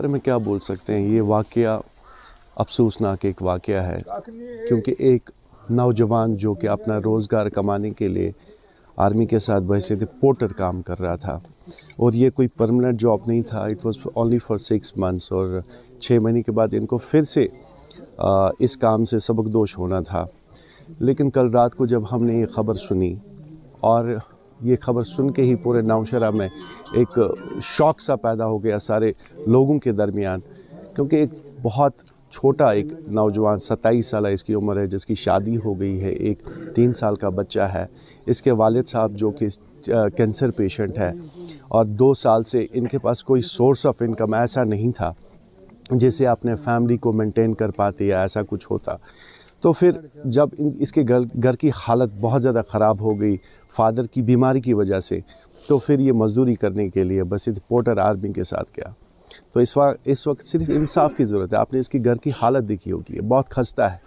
बारे में क्या बोल सकते हैं ये वाक़ अफसोसनाक एक वाक़ है क्योंकि एक नौजवान जो कि अपना रोज़गार कमाने के लिए आर्मी के साथ थे पोर्टर काम कर रहा था और ये कोई परमानेंट जॉब नहीं था it was only for six months और छः महीने के बाद इनको फिर से इस काम से सबकदोश होना था लेकिन कल रात को जब हमने ये ख़बर सुनी और ये खबर सुन के ही पूरे नामशरा में एक शौक सा पैदा हो गया सारे लोगों के दरमियान क्योंकि एक बहुत छोटा एक नौजवान सत्ताईस साल इसकी उम्र है जिसकी शादी हो गई है एक तीन साल का बच्चा है इसके वालिद साहब जो कि कैंसर पेशेंट है और दो साल से इनके पास कोई सोर्स ऑफ इनकम ऐसा नहीं था जिसे अपने फैमिली को मेंटेन कर पाते या ऐसा कुछ होता तो फिर जब इन इसके घर घर की हालत बहुत ज़्यादा ख़राब हो गई फादर की बीमारी की वजह से तो फिर ये मजदूरी करने के लिए बसित पोटर आर्मी के साथ गया तो इस वक्त इस वक्त सिर्फ इंसाफ की ज़रूरत है आपने इसकी घर की हालत देखी होगी बहुत खस्ता है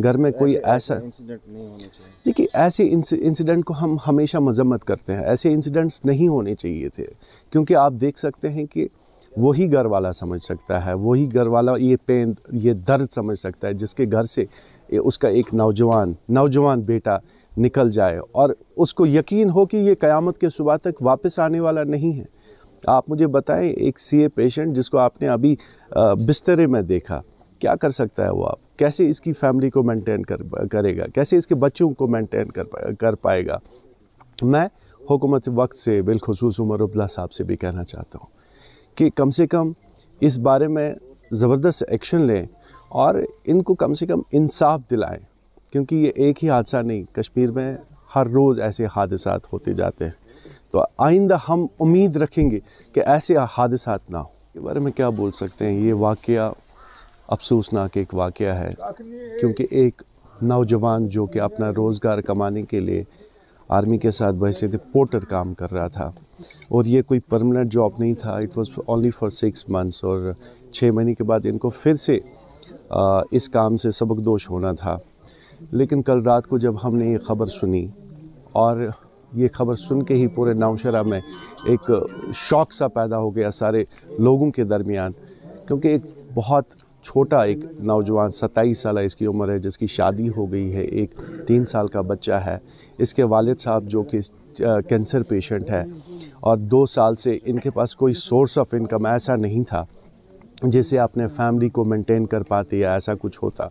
घर में कोई ऐसा देखिए ऐसे इंसिडेंट को हम हमेशा मजम्मत करते हैं ऐसे इंसिडेंट्स नहीं होने चाहिए थे क्योंकि आप देख सकते हैं कि वही घर वाला समझ सकता है वही घर वाला ये पेन ये दर्द समझ सकता है जिसके घर से उसका एक नौजवान नौजवान बेटा निकल जाए और उसको यकीन हो कि ये क़यामत के सुबह तक वापस आने वाला नहीं है आप मुझे बताएं एक सीए पेशेंट जिसको आपने अभी बिस्तरे में देखा क्या कर सकता है वो आप कैसे इसकी फैमिली को मेंटेन कर करेगा कैसे इसके बच्चों को मेंटेन कर कर पाएगा मैं हुकूमत वक्त से बिलखसूस उमर अब्दुल्ला साहब से भी कहना चाहता हूँ कि कम से कम इस बारे में ज़बरदस्त एक्शन लें और इनको कम से कम इंसाफ दिलाएं क्योंकि ये एक ही हादसा नहीं कश्मीर में हर रोज़ ऐसे हादसा होते जाते हैं तो आइंदा हम उम्मीद रखेंगे कि ऐसे हादसा ना हो के बारे में क्या बोल सकते हैं ये वाक़ अफसोसनाक एक वाक़ है क्योंकि एक नौजवान जो कि अपना रोज़गार कमाने के लिए आर्मी के साथ थे पोर्टर काम कर रहा था और ये कोई परमानेंट जॉब नहीं था it was only for six months और छः महीने के बाद इनको फिर से इस काम से सबकदोश होना था लेकिन कल रात को जब हमने ये ख़बर सुनी और ये खबर सुन के ही पूरे नौशरा में एक शौक सा पैदा हो गया सारे लोगों के दरमियान क्योंकि एक बहुत छोटा एक नौजवान सत्ताईस साल इसकी उम्र है जिसकी शादी हो गई है एक तीन साल का बच्चा है इसके वालिद साहब जो कि कैंसर पेशेंट है और दो साल से इनके पास कोई सोर्स ऑफ इनकम ऐसा नहीं था जिससे आपने फैमिली को मेंटेन कर पाते या ऐसा कुछ होता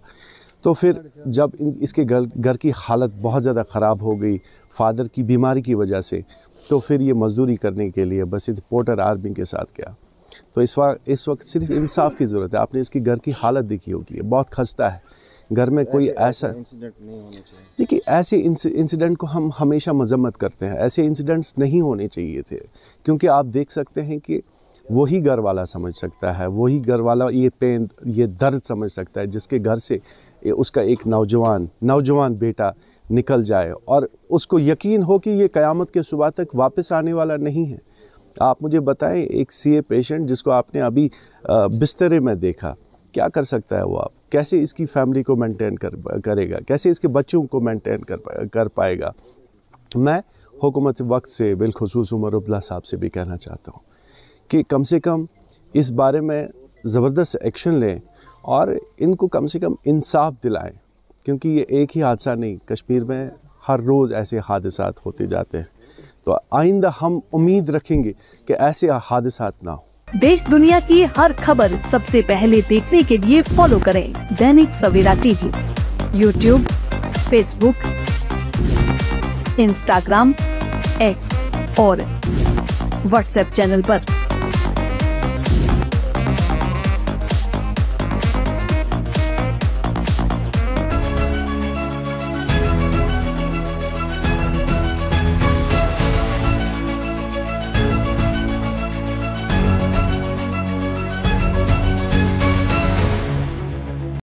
तो फिर जब इसके घर घर की हालत बहुत ज़्यादा ख़राब हो गई फादर की बीमारी की वजह से तो फिर ये मजदूरी करने के लिए बस बसित पोर्टर आर्मी के साथ गया तो इस वक्त इस वक्त सिर्फ इंसाफ की ज़रूरत है आपने इसकी घर की हालत देखी होगी बहुत खस्ता है घर में कोई ऐसा देखिए ऐसे इंसिडेंट को हम हमेशा मजम्मत करते हैं ऐसे इंसिडेंट्स नहीं होने चाहिए थे क्योंकि आप देख सकते हैं कि वही घर वाला समझ सकता है वही घर वाला ये पेन ये दर्द समझ सकता है जिसके घर से उसका एक नौजवान नौजवान बेटा निकल जाए और उसको यकीन हो कि ये क़यामत के सुबह तक वापस आने वाला नहीं है आप मुझे बताएं एक सीए पेशेंट जिसको आपने अभी बिस्तरे में देखा क्या कर सकता है वो आप कैसे इसकी फैमिली को मेंटेन कर करेगा कैसे इसके बच्चों को मेंटेन कर कर पाएगा मैं हुकूमत वक्त से बिलखसूस उमर अब्दुल्ला साहब से भी कहना चाहता हूँ कि कम से कम इस बारे में ज़बरदस्त एक्शन लें और इनको कम से कम इंसाफ दिलाएं क्योंकि ये एक ही हादसा नहीं कश्मीर में हर रोज़ ऐसे हादसा होते जाते हैं तो आइंदा हम उम्मीद रखेंगे कि ऐसे हादसा ना हो देश दुनिया की हर खबर सबसे पहले देखने के लिए फॉलो करें Dainik Savera TV YouTube Facebook Instagram X और व्हाट्सएप चैनल पर।